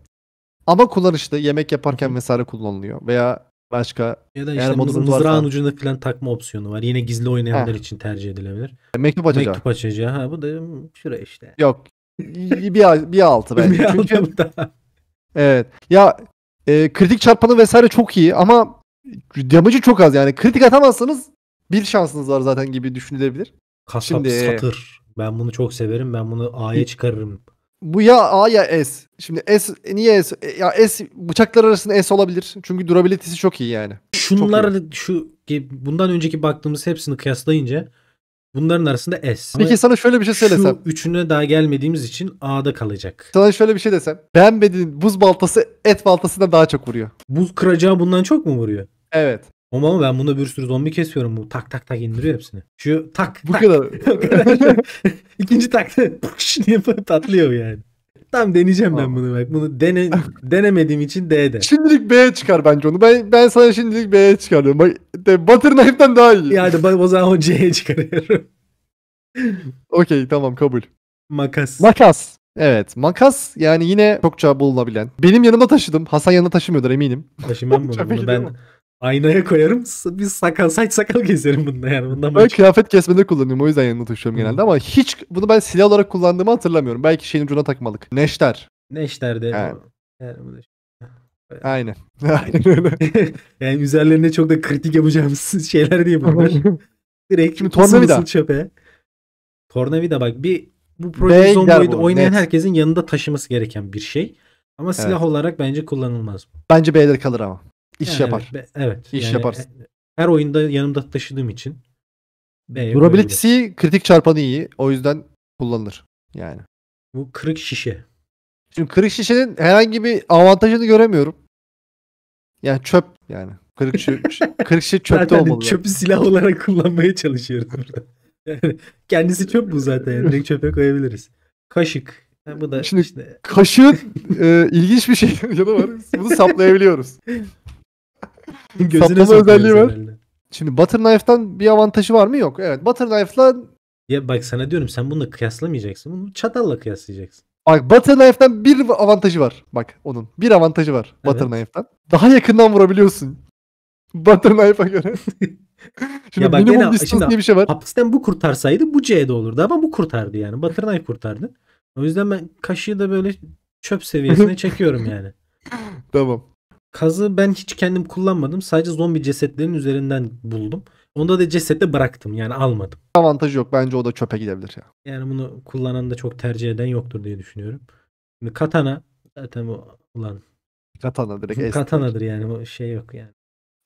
Ama kullanışlı. Yemek yaparken vesaire kullanılıyor. Veya başka ya da işte mız, mızrağın varsa... ucunda falan takma opsiyonu var. Yine gizli oynayanlar Heh. için tercih edilebilir. Mektup açacağı. Mektup açacağı. Ha bu da şuraya işte. Yok. bir, bir altı bence. bir altı Daha. Evet. Ya e, kritik çarpanı vesaire çok iyi ama damage'ı çok az yani. Kritik atamazsanız bir şansınız var zaten gibi düşünülebilir. Kasap Şimdi, satır. Ben bunu çok severim. Ben bunu A'ya çıkarırım bu ya A ya S. Şimdi S niye S? E, ya S bıçaklar arasında S olabilir. Çünkü durabilitesi çok iyi yani. Şunlar iyi. şu bundan önceki baktığımız hepsini kıyaslayınca bunların arasında S. Peki Ama sana şöyle bir şey söylesem. Şu üçüne daha gelmediğimiz için A'da kalacak. Sana şöyle bir şey desem. Ben Beğenmediğin buz baltası et baltasından daha çok vuruyor. Buz kıracağı bundan çok mu vuruyor? Evet. Ama ben bunda bir sürü zombi kesiyorum. Bu tak tak tak indiriyor hepsini. Şu tak Bu tak. kadar. Bu kadar. İkinci takta pış diye patlıyor yani. Tam deneyeceğim ben bunu bak. Bunu dene, denemediğim için D de. Şimdilik B'ye çıkar bence onu. Ben ben sana şimdilik B'ye çıkarıyorum. Bak de, Butter Knife'den daha iyi. Yani o zaman o C'ye çıkarıyorum. Okey tamam kabul. Makas. Makas. Evet makas yani yine çokça bulunabilen. Benim yanımda taşıdım. Hasan yanında taşımıyordur eminim. Taşımam bunu. bunu ben Aynaya koyarım bir sakal saç sakal keserim bunda yani. Bundan ben kıyafet kesmede kullanıyorum o yüzden yanına taşıyorum genelde ama hiç bunu ben silah olarak kullandığımı hatırlamıyorum. Belki şeyin ucuna takmalık. Neşter. Neşter de. Yani. yani Aynen. Aynen öyle. yani üzerlerine çok da kritik yapacağımız şeyler değil bunlar. Direkt Şimdi tornavida. çöpe. Tornavida bak bir bu Project Zomboid'i oynayan Net. herkesin yanında taşıması gereken bir şey. Ama silah evet. olarak bence kullanılmaz. Bence B'de kalır ama. İş yani yapar. Evet. evet İş yani yaparsın. Her oyunda yanımda taşıdığım için. Durability'si kritik çarpanı iyi. O yüzden kullanılır. Yani. Bu kırık şişe. Şimdi kırık şişenin herhangi bir avantajını göremiyorum. Yani çöp yani. Kırık, şi kırık şişe çöpte zaten olmalı. Çöpü silah olarak kullanmaya çalışıyorum burada. kendisi çöp bu zaten. Yani direkt çöpe koyabiliriz. Kaşık. Yani bu da Şimdi işte... kaşığın e, ilginç bir şey yanı var. Bunu saplayabiliyoruz. Gözüne Saplama özelliği var. Şimdi Butter Knife'dan bir avantajı var mı? Yok. Evet Butter Knife'la ya bak sana diyorum sen bunu kıyaslamayacaksın. Bunu çatalla kıyaslayacaksın. Bak Butter Knife'dan bir avantajı var. Bak onun. Bir avantajı var evet. Butter Daha yakından vurabiliyorsun. Butter Knife'a göre. şimdi ya bak minimum gene, şimdi, diye bir şey var. Hapisten bu kurtarsaydı bu C'de olurdu ama bu kurtardı yani. Butter Knife kurtardı. O yüzden ben kaşığı da böyle çöp seviyesine çekiyorum yani. tamam. Kazı ben hiç kendim kullanmadım. Sadece zombi cesetlerinin üzerinden buldum. Onda da cesette bıraktım yani almadım. Avantajı yok. Bence o da çöpe gidebilir ya. Yani bunu kullanan da çok tercih eden yoktur diye düşünüyorum. Şimdi katana zaten bu ulan Katana direkt esnek. katanadır yani bu şey yok yani.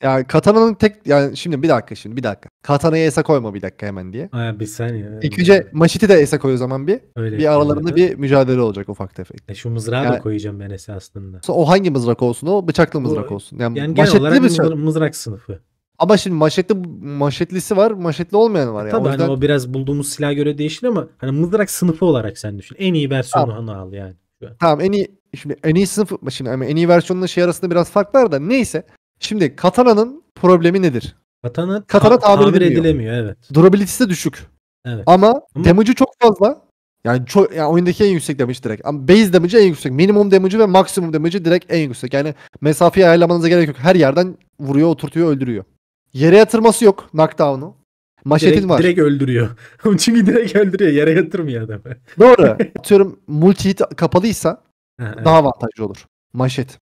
Yani Katana'nın tek yani şimdi bir dakika şimdi bir dakika. Katana'ya ESA koyma bir dakika hemen diye. Ha bir saniye. İlk önce Maşit'i de ESA koy o zaman bir. Öyle bir aralarında öyle. bir mücadele olacak ufak tefek. E şu mızrağı yani, da koyacağım ben ESA aslında. O hangi mızrak olsun o bıçaklı mızrak o, olsun. Yani, yani genel olarak şey. mızrak, mızrak sınıfı. Ama şimdi maşetli maşetlisi var, maşetli olmayan var e, ya. Tabii o, hani yüzden... hani o biraz bulduğumuz silah göre değişir ama hani mızrak sınıfı olarak sen düşün. En iyi versiyonu tamam. al yani. Tamam en iyi şimdi en iyi sınıf şimdi yani en iyi versiyonla şey arasında biraz fark var da neyse. Şimdi Katana'nın problemi nedir? Katana, Katana ta- tamir, tamir edilemiyor. evet. Durability'si de düşük. Evet. Ama, Ama damage'ı çok fazla. Yani çok yani oyundaki en yüksek damage direkt. Ama base damage'ı en yüksek. Minimum damage'ı ve maksimum damage'ı direkt en yüksek. Yani mesafeyi ayarlamanıza gerek yok. Her yerden vuruyor, oturtuyor, öldürüyor. Yere yatırması yok knockdown'u. Maşetin direkt, var. Direkt öldürüyor. Çünkü direkt öldürüyor. Yere yatırmıyor adamı. Doğru. Atıyorum multi hit kapalıysa daha avantajlı olur. Maşet.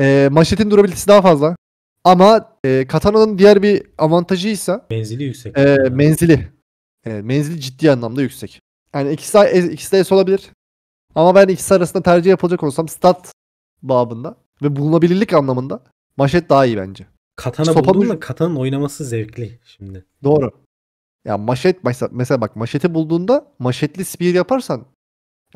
Ee, maşetin durabilitesi daha fazla. Ama e, Katana'nın diğer bir avantajı ise menzili yüksek. E, menzili. Evet, menzili ciddi anlamda yüksek. Yani ikisi, e, ikisi de S olabilir. Ama ben ikisi arasında tercih yapılacak olsam stat babında ve bulunabilirlik anlamında maşet daha iyi bence. Katana Sopa buldun da katanın oynaması zevkli şimdi. Doğru. Ya maşet mesela bak maşeti bulduğunda maşetli spear yaparsan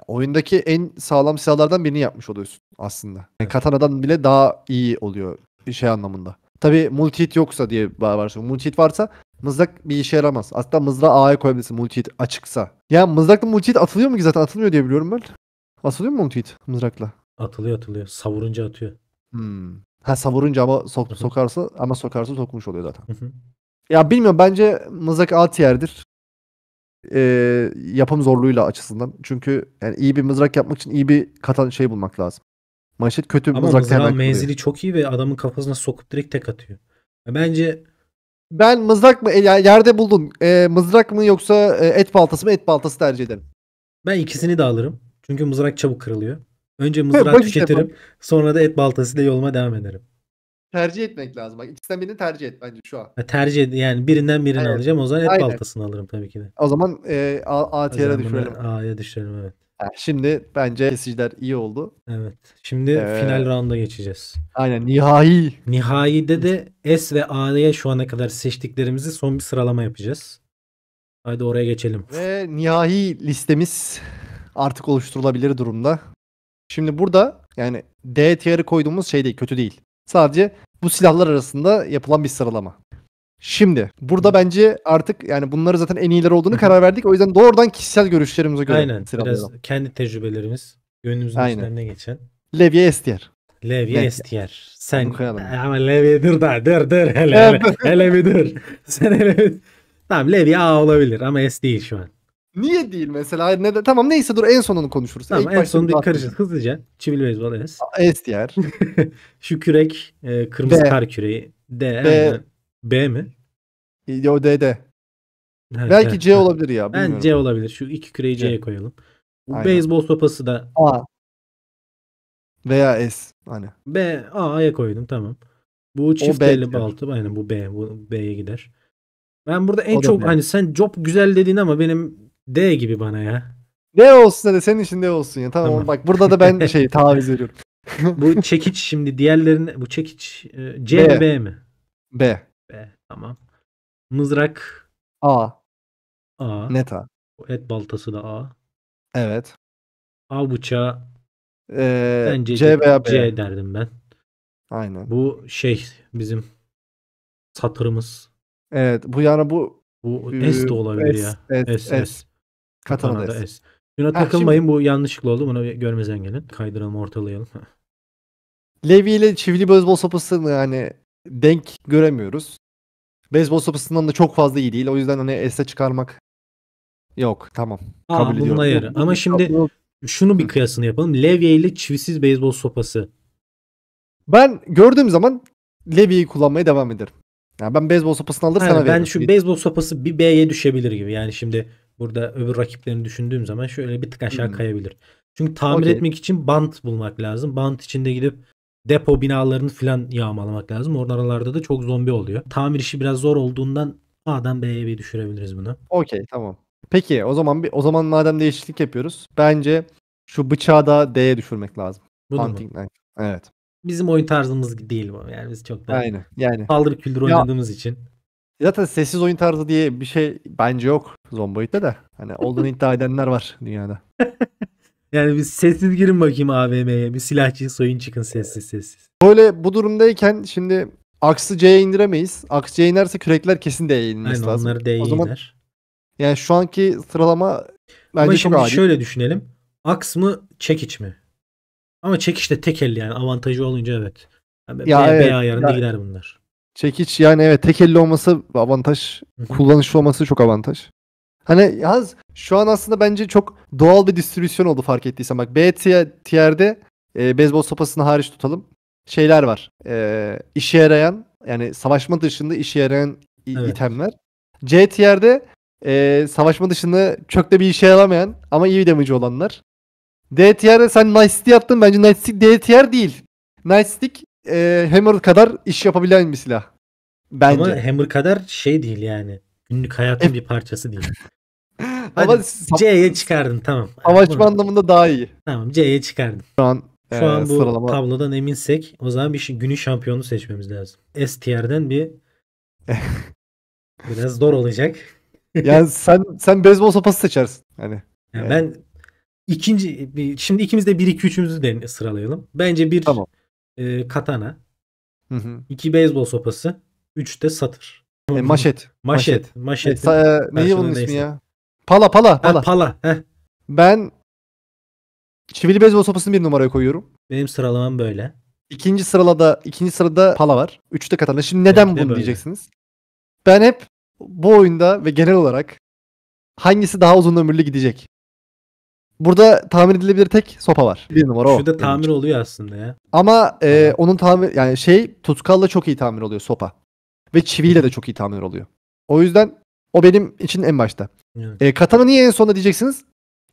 oyundaki en sağlam silahlardan birini yapmış oluyorsun aslında. Yani evet. Katana'dan bile daha iyi oluyor şey anlamında. Tabi multi hit yoksa diye var. Multi hit varsa mızrak bir işe yaramaz. Hatta mızrağı A'ya koyabilirsin multi hit açıksa. Ya mızrakla multi hit atılıyor mu ki zaten atılmıyor diye biliyorum ben. Atılıyor mu multi hit mızrakla? Atılıyor atılıyor. Savurunca atıyor. Hmm. Ha savurunca ama sok sokarsa ama sokarsa sokmuş oluyor zaten. ya bilmiyorum bence mızrak alt yerdir. Ee, yapım zorluğuyla açısından. Çünkü yani iyi bir mızrak yapmak için iyi bir katan şey bulmak lazım. Manşet kötü Ama uzak mızrağın menzili oluyor. çok iyi ve adamın kafasına sokup direkt tek atıyor. Bence ben mızrak mı yerde buldum. E, mızrak mı yoksa e, et baltası mı? Et baltası tercih ederim. Ben ikisini de alırım. Çünkü mızrak çabuk kırılıyor. Önce mızrağı He, tüketirim. Işte, sonra da et baltasıyla yoluma devam ederim. Tercih etmek lazım. Bak ikisinden birini tercih et bence şu an. Ha, tercih et yani birinden birini Aynen. alacağım. O zaman et Aynen. baltasını alırım tabii ki de. O zaman e, ATR'e düşürelim. A'ya düşürelim evet şimdi bence kesiciler iyi oldu. Evet. Şimdi ee, final rounda geçeceğiz. Aynen nihai. Nihai'de de S ve A'ya şu ana kadar seçtiklerimizi son bir sıralama yapacağız. Haydi oraya geçelim. Ve nihai listemiz artık oluşturulabilir durumda. Şimdi burada yani D tier'ı koyduğumuz şey değil, kötü değil. Sadece bu silahlar arasında yapılan bir sıralama. Şimdi burada bence artık yani bunları zaten en iyiler olduğunu karar verdik. O yüzden doğrudan kişisel görüşlerimize göre Aynen. Biraz kendi tecrübelerimiz gönlümüzün Aynen. üstlerine geçen. Levye Estier. Levye Estier. Sen ama Levye dur da dur dur hele hele, hele bir dur. Sen hele Tamam Levye A olabilir ama S değil şu an. Niye değil mesela? Ne de, tamam neyse dur en sonunu konuşuruz. Tamam İlk en sonunu karışırız hızlıca. Çivil beyzbol S. S diğer. Şu kürek e, kırmızı D. kar küreği. D. D. B mi? Yo e, D Ha, Belki evet, C ha. olabilir ya. Ben C olabilir. Şu iki küreyi C'ye C. koyalım. Bu Aynen. beyzbol sopası da A. Veya S hani. B A'ya koydum tamam. Bu çift elli baltı. Aynen bu B. Bu B'ye gider. Ben burada en o çok hani sen job güzel dedin ama benim D gibi bana ya. D olsun hadi senin için D olsun ya. Tamam, tamam. bak burada da ben şey taviz veriyorum. bu çekiç şimdi diğerlerine bu çekiç e, C B. B mi? B. B. Tamam. Mızrak. A. A. Net A. Et baltası da A. Evet. A bıçağı. Ee, bence C veya B. C derdim ben. Aynen. Bu şey bizim satırımız. Evet. Bu yani bu bu S de olabilir S, ya. S, S. S. Katana'da S. S. Şuna takılmayın şimdi... bu yanlışlıkla oldu. Bunu görmezden gelin. Kaydıralım ortalayalım. Levi ile çivili beyzbol sopası yani denk göremiyoruz. Baseball sopasından da çok fazla iyi değil. O yüzden hani ese çıkarmak yok. Tamam. Aa, kabul ediyorum. Ayrı. Ama şimdi şunu bir kıyasını yapalım. Levye ile çivisiz beyzbol sopası. Ben gördüğüm zaman Levy'yi kullanmaya devam ederim. Yani ben beyzbol sopasını alır sana ben veririm. Ben şu beyzbol sopası bir B'ye düşebilir gibi. Yani şimdi burada öbür rakiplerini düşündüğüm zaman şöyle bir tık aşağı hmm. kayabilir. Çünkü tamir okay. etmek için bant bulmak lazım. Bant içinde gidip depo filan yağmalamak lazım. Oralarda da çok zombi oluyor. Tamir işi biraz zor olduğundan A'dan B'ye bir düşürebiliriz bunu. Okey tamam. Peki o zaman bir o zaman madem değişiklik yapıyoruz. Bence şu bıçağı da D'ye düşürmek lazım. Bunu Hunting mu? Evet. Bizim oyun tarzımız değil bu. Yani biz çok daha Aynen, yani. saldırı küldür oynadığımız ya, için. Zaten sessiz oyun tarzı diye bir şey bence yok Zomboid'de de. Hani olduğunu iddia edenler var dünyada. Yani biz sessiz girin bakayım AVM'ye. Bir silahçı soyun çıkın sessiz sessiz. Böyle bu durumdayken şimdi Aks'ı C'ye indiremeyiz. Aks C'ye inerse kürekler kesin D'ye inmesi Aynen, lazım. Onları D'ye iner. Yani şu anki sıralama bence Ama şimdi çok adil. şöyle düşünelim. Aks mı çekiç mi? Ama çekiç de tek elli yani avantajı olunca evet. Yani ya B, evet, B ayarında ya, gider bunlar. Çekiç yani evet tek elli olması avantaj. Kullanışlı olması çok avantaj. Hani yalnız şu an aslında bence çok doğal bir distribüsyon oldu fark ettiysen. Bak B tier'de e, beyzbol sopasını hariç tutalım. Şeyler var. E, işe yarayan yani savaşma dışında işe yarayan evet. itemler. C tier'de e, savaşma dışında çok da bir işe yaramayan ama iyi damage olanlar. D tier'de sen Nightstick yaptın. Bence Nightstick D tier değil. Nightstick e, Hammer kadar iş yapabilen bir silah. Bence. Ama Hammer kadar şey değil yani Günlük hayatın bir parçası değil. Ama C'ye çıkardım tamam. Amaçma anlamında daha iyi. Tamam C'ye çıkardım. Şu an şu ee, an bu sıralama... tablodan eminsek o zaman bir şey, günü şampiyonu seçmemiz lazım. S tier'den bir biraz zor olacak. yani sen sen beyzbol sopası seçersin hani. Yani yani. ben ikinci bir, şimdi ikimiz de 1 2 3'ümüzü de sıralayalım. Bence bir tamam. e, katana. Hı hı. iki beyzbol sopası, 3 de satır. E, maşet. Maşet. Maşet. E, e, neyi bunun ismi ya? Pala pala pala. Ha, pala. Heh. Ben çivili beyzbol sopasını bir numaraya koyuyorum. Benim sıralamam böyle. İkinci sırada ikinci sırada pala var. Üçte katana. Şimdi neden evet, bunu böyle. diyeceksiniz? Ben hep bu oyunda ve genel olarak hangisi daha uzun ömürlü gidecek? Burada tamir edilebilir tek sopa var. Bir numara o. Şurada tamir oluyor aslında ya. Ama e, onun tamir yani şey tutkalla çok iyi tamir oluyor sopa. Ve çiviyle de çok iyi tamir oluyor. O yüzden o benim için en başta. Evet. E, katana niye en sonda diyeceksiniz?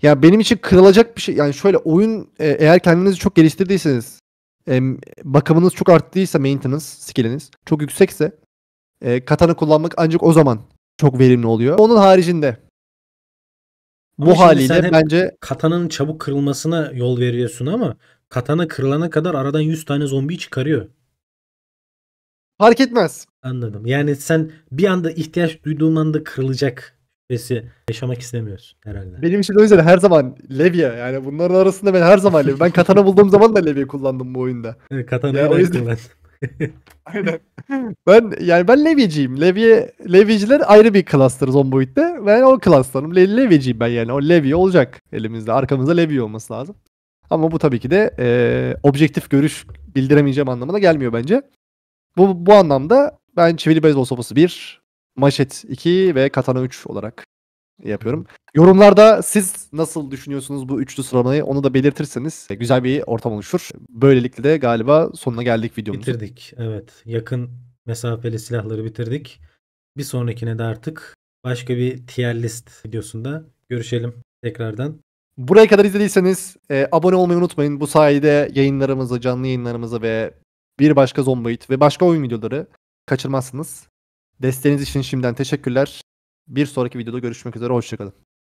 Ya benim için kırılacak bir şey. Yani şöyle oyun e, eğer kendinizi çok geliştirdiyseniz e, bakımınız çok arttıysa maintenance skilliniz çok yüksekse e, katana kullanmak ancak o zaman çok verimli oluyor. Onun haricinde ama bu haliyle bence katanın çabuk kırılmasına yol veriyorsun ama katana kırılana kadar aradan 100 tane zombi çıkarıyor. Fark etmez. Anladım. Yani sen bir anda ihtiyaç duyduğun anda kırılacak stresi yaşamak istemiyorsun herhalde. Benim için o yüzden her zaman Levia yani bunların arasında ben her zaman Levia. Ben katana bulduğum zaman da Levia kullandım bu oyunda. Evet, katana'yı yani ben yüzden... kullandım. Aynen. Ben yani ben Levy'ciyim. Levy Levy'ciler ayrı bir klastır boyutta. Ben o klastlarım. Le, Levy'ciyim ben yani. O Levy olacak elimizde. Arkamızda Levy olması lazım. Ama bu tabii ki de e, objektif görüş bildiremeyeceğim anlamına gelmiyor bence. Bu bu anlamda ben çivili beyzbol sopası 1, maşet 2 ve katana 3 olarak yapıyorum. Yorumlarda siz nasıl düşünüyorsunuz bu üçlü sıralamayı onu da belirtirseniz e, güzel bir ortam oluşur. Böylelikle de galiba sonuna geldik videomuzun. Bitirdik evet. Yakın mesafeli silahları bitirdik. Bir sonrakine de artık başka bir tier list videosunda görüşelim tekrardan. Buraya kadar izlediyseniz e, abone olmayı unutmayın. Bu sayede yayınlarımızı, canlı yayınlarımızı ve bir başka zombayit ve başka oyun videoları kaçırmazsınız. Desteğiniz için şimdiden teşekkürler. Bir sonraki videoda görüşmek üzere. Hoşçakalın.